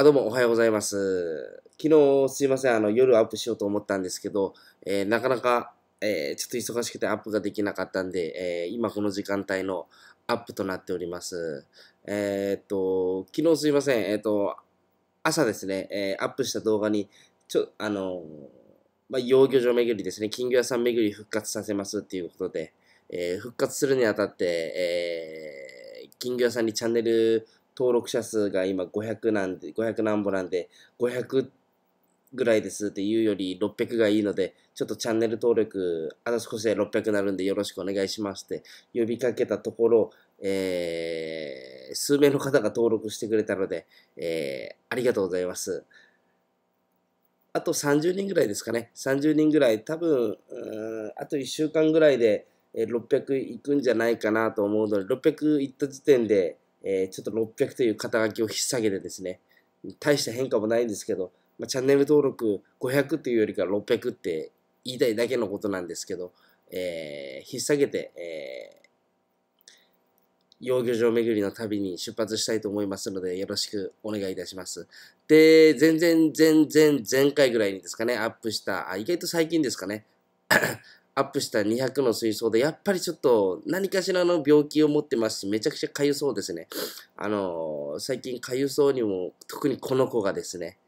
あ、どうもおはようございます。昨日すいません、あの、夜アップしようと思ったんですけど、えー、なかなか、えー、ちょっと忙しくてアップができなかったんで、えー、今この時間帯のアップとなっております。えっと、昨日すいません、えっと、朝ですね、えアップした動画に、ちょ、あの、まあ、養魚場巡りですね、金魚屋さん巡り復活させますっていうことで、え復活するにあたって、え金魚屋さんにチャンネル登録者数が今500なんで、500何ぼなんで、500ぐらいですっていうより600がいいので、ちょっとチャンネル登録、あと少しで600になるんでよろしくお願いしますって呼びかけたところ、えー、数名の方が登録してくれたので、えー、ありがとうございます。あと30人ぐらいですかね。30人ぐらい、多分、あと1週間ぐらいで600いくんじゃないかなと思うので、600いった時点で、えー、ちょっと600という肩書きを引っ提げてですね、大した変化もないんですけど、まあ、チャンネル登録500というよりか600って言いたいだけのことなんですけど、えー、引っ提げて、えー、養魚場巡りの旅に出発したいと思いますので、よろしくお願いいたします。で、全然、全然、前回ぐらいにですかね、アップした、あ、意外と最近ですかね、アップした200の水槽で、やっぱりちょっと何かしらの病気を持ってますし、めちゃくちゃ痒そうですね。あのー、最近痒そうにも、特にこの子がですね、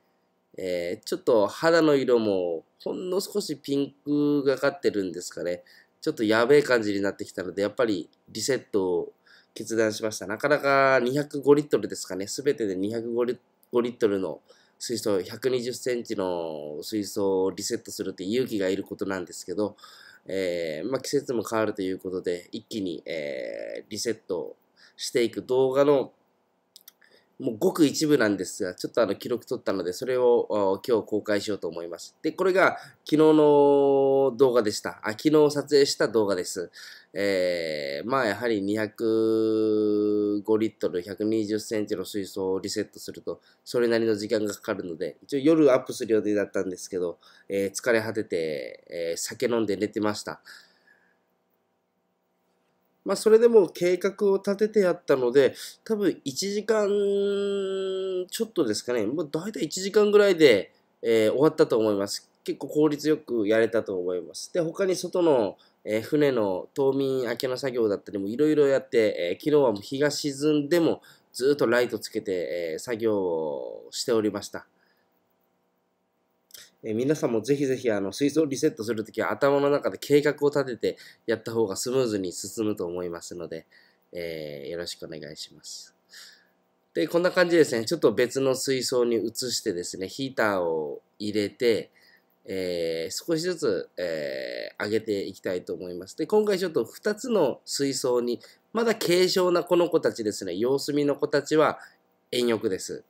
えー、ちょっと肌の色もほんの少しピンクがかってるんですかね。ちょっとやべえ感じになってきたので、やっぱりリセットを決断しました。なかなか205リットルですかね。すべてで205リットルの水槽、120センチの水槽をリセットするって勇気がいることなんですけど、えー、まあ、季節も変わるということで、一気に、えー、リセットしていく動画のもうごく一部なんですが、ちょっとあの記録取ったので、それを今日公開しようと思います。で、これが昨日の動画でした。あ、昨日撮影した動画です。えー、まあやはり205リットル120センチの水槽をリセットすると、それなりの時間がかかるので、一応夜アップする予定だったんですけど、えー、疲れ果てて、えー、酒飲んで寝てました。まあ、それでも計画を立ててやったので、多分1時間ちょっとですかね、もう大体1時間ぐらいで、えー、終わったと思います。結構効率よくやれたと思います。で、他に外の、えー、船の冬眠明けの作業だったりもいろいろやって、えー、昨日はもう日が沈んでもずっとライトつけて、え作業をしておりました。え皆さんもぜひぜひあの水槽をリセットするときは頭の中で計画を立ててやった方がスムーズに進むと思いますので、えー、よろしくお願いします。で、こんな感じですね。ちょっと別の水槽に移してですね、ヒーターを入れて、えー、少しずつ、えー、上げていきたいと思います。で、今回ちょっと2つの水槽に、まだ軽症なこの子たちですね、様子見の子たちは遠欲です。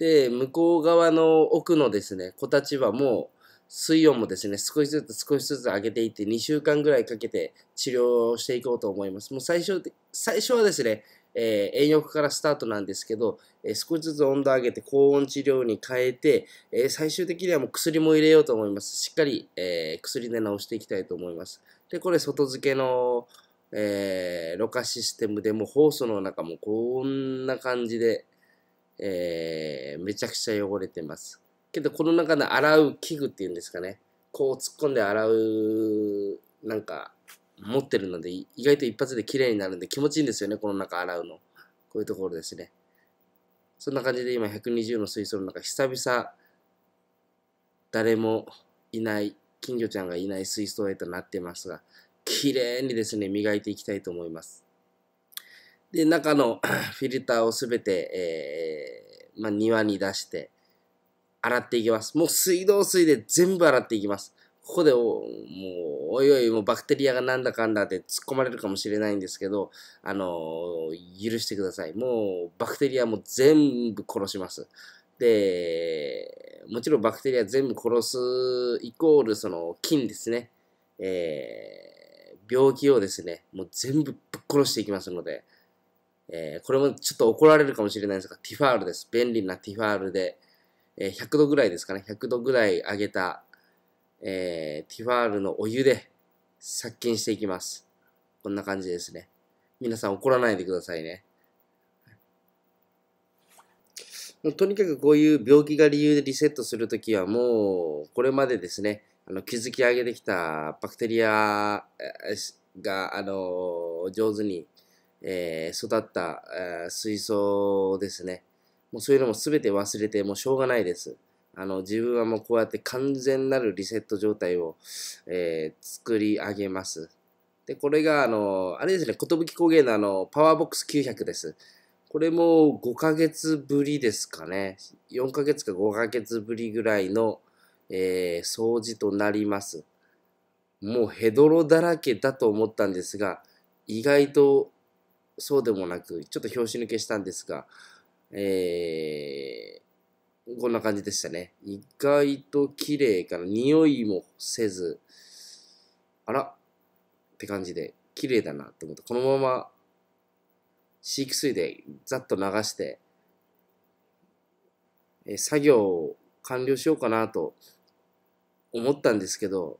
で、向こう側の奥のですね、子たちはもう、水温もですね、少しずつ少しずつ上げていって、2週間ぐらいかけて治療していこうと思います。もう最初、最初はですね、えー、遠浴からスタートなんですけど、えー、少しずつ温度上げて高温治療に変えて、えー、最終的にはもう薬も入れようと思います。しっかり、えー、薬で治していきたいと思います。で、これ外付けの、えー、ろ過システムでもうホースの中もこんな感じで、えー、めちゃくちゃ汚れてます。けど、この中の洗う器具っていうんですかね、こう突っ込んで洗う、なんか、持ってるので、意外と一発で綺麗になるんで気持ちいいんですよね、この中洗うの。こういうところですね。そんな感じで今120の水槽の中、久々、誰もいない、金魚ちゃんがいない水槽へとなってますが、綺麗にですね、磨いていきたいと思います。で、中の フィルターをすべて、えー、まあ、庭に出して、洗っていきます。もう水道水で全部洗っていきます。ここでもう、おいおい、もうバクテリアがなんだかんだで突っ込まれるかもしれないんですけど、あの、許してください。もう、バクテリアも全部殺します。で、もちろんバクテリア全部殺すイコール、その、菌ですね。えー、病気をですね、もう全部ぶっ殺していきますので、えー、これもちょっと怒られるかもしれないですが、ティファールです。便利なティファールで、えー、100度ぐらいですかね、100度ぐらい上げた、えー、ティファールのお湯で殺菌していきます。こんな感じですね。皆さん怒らないでくださいね。もうとにかくこういう病気が理由でリセットするときはもう、これまでですね、あの、築き上げてきたバクテリアが、あの、上手に、えー、育った水槽ですね。もうそういうのも全て忘れて、もうしょうがないです。あの、自分はもうこうやって完全なるリセット状態を、えー、作り上げます。で、これが、あの、あれですね、寿高原のあの、パワーボックス900です。これも5ヶ月ぶりですかね。4ヶ月か5ヶ月ぶりぐらいの、えー、掃除となります。もうヘドロだらけだと思ったんですが、意外とそうでもなく、ちょっと拍子抜けしたんですが、えー、こんな感じでしたね。意外と綺麗かな。匂いもせず、あらって感じで、綺麗だなと思って、このまま飼育水でざっと流して、え作業を完了しようかなと思ったんですけど、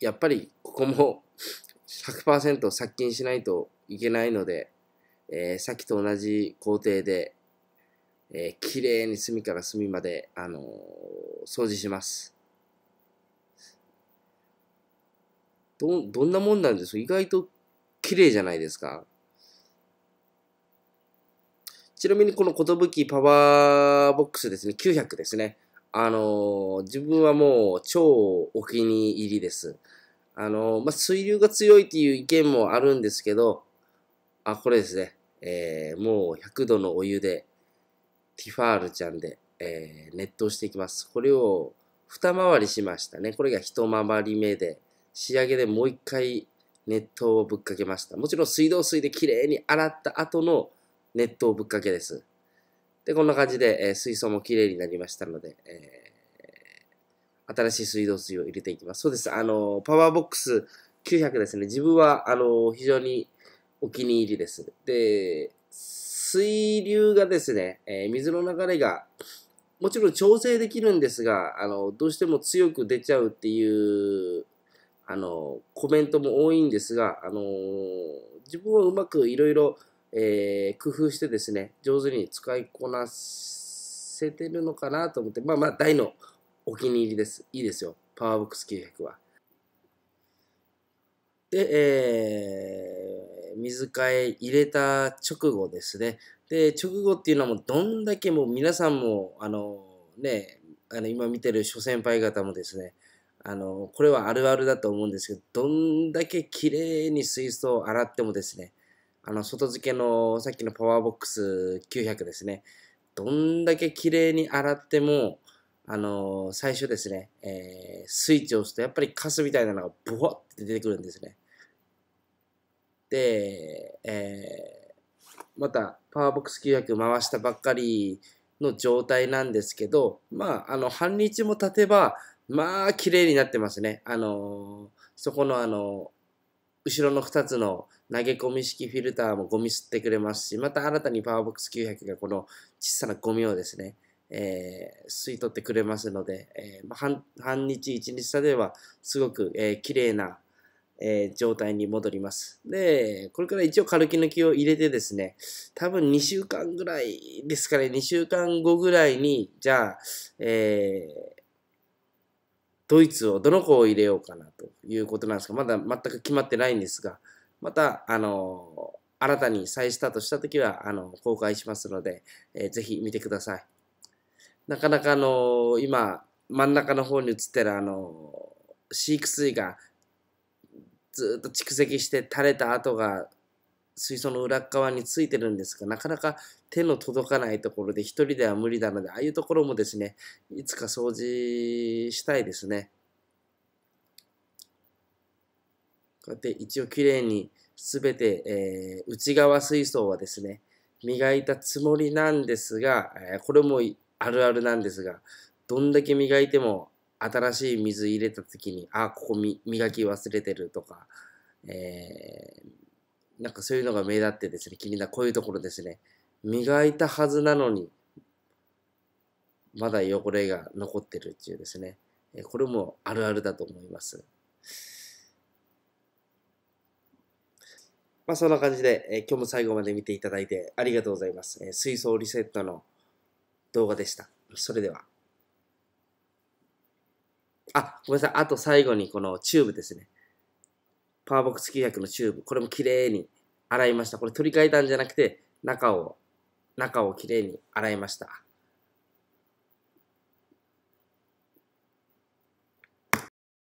やっぱりここも100%殺菌しないといけないので、えー、さっきと同じ工程で、えー、きれいに隅から隅まで、あのー、掃除します。ど、どんなもんなんです意外と綺麗じゃないですかちなみにこの寿パワーボックスですね、900ですね。あのー、自分はもう超お気に入りです。あの、まあ、水流が強いっていう意見もあるんですけど、あ、これですね。えー、もう100度のお湯で、ティファールちゃんで、えー、熱湯していきます。これを二回りしましたね。これが一回り目で、仕上げでもう一回熱湯をぶっかけました。もちろん水道水できれいに洗った後の熱湯ぶっかけです。で、こんな感じで、えー、水槽もきれいになりましたので、えー新しい水道水を入れていきます。そうです。あの、パワーボックス900ですね。自分は、あの、非常にお気に入りです。で、水流がですね、えー、水の流れが、もちろん調整できるんですが、あの、どうしても強く出ちゃうっていう、あの、コメントも多いんですが、あの、自分はうまくいろいろ、えー、工夫してですね、上手に使いこなせてるのかなと思って、まあまあ、大の、お気に入りです。いいですよ。パワーボックス900は。で、えー、水替え入れた直後ですね。で、直後っていうのはもうどんだけもう皆さんも、あの、ね、あの今見てる諸先輩方もですね、あの、これはあるあるだと思うんですけど、どんだけ綺麗に水槽を洗ってもですね、あの、外付けのさっきのパワーボックス900ですね、どんだけ綺麗に洗っても、あのー、最初ですね、えー、スイッチを押すとやっぱりカスみたいなのがブワッて出てくるんですね。で、えー、またパワーボックス900回したばっかりの状態なんですけど、まあ、あの、半日も経てば、まあ、綺麗になってますね。あのー、そこのあの後ろの2つの投げ込み式フィルターもゴミ吸ってくれますし、また新たにパワーボックス900がこの小さなゴミをですね、えー、吸い取ってくれますので、えー、半半日1日差ではすごく、えー、綺麗な、えー、状態に戻ります。で、これから一応軽き抜きを入れてですね、多分2週間ぐらいですかね、2週間後ぐらいに、じゃあ、えー、ドイツを、どの子を入れようかなということなんですが、まだ全く決まってないんですが、また、あのー、新たに再スタートしたときは、あの公開しますので、えー、ぜひ見てください。なかなかあの、今、真ん中の方に映ってるあの、飼育水がずっと蓄積して垂れた跡が水槽の裏側についてるんですが、なかなか手の届かないところで一人では無理なので、ああいうところもですね、いつか掃除したいですね。こうやって一応きれいに全て、えー、内側水槽はですね、磨いたつもりなんですが、えー、これもあるあるなんですが、どんだけ磨いても新しい水入れた時に、あ、ここ磨き忘れてるとか、えー、なんかそういうのが目立ってですね、気になる、こういうところですね。磨いたはずなのに、まだ汚れが残ってるっていうですね。これもあるあるだと思います。まあそんな感じで、え今日も最後まで見ていただいてありがとうございます。え水槽リセットの動画でした。それでは。あ、ごめんなさい。あと最後にこのチューブですね。パワーボックス900のチューブ。これも綺麗に洗いました。これ取り替えたんじゃなくて、中を、中を綺麗に洗いました。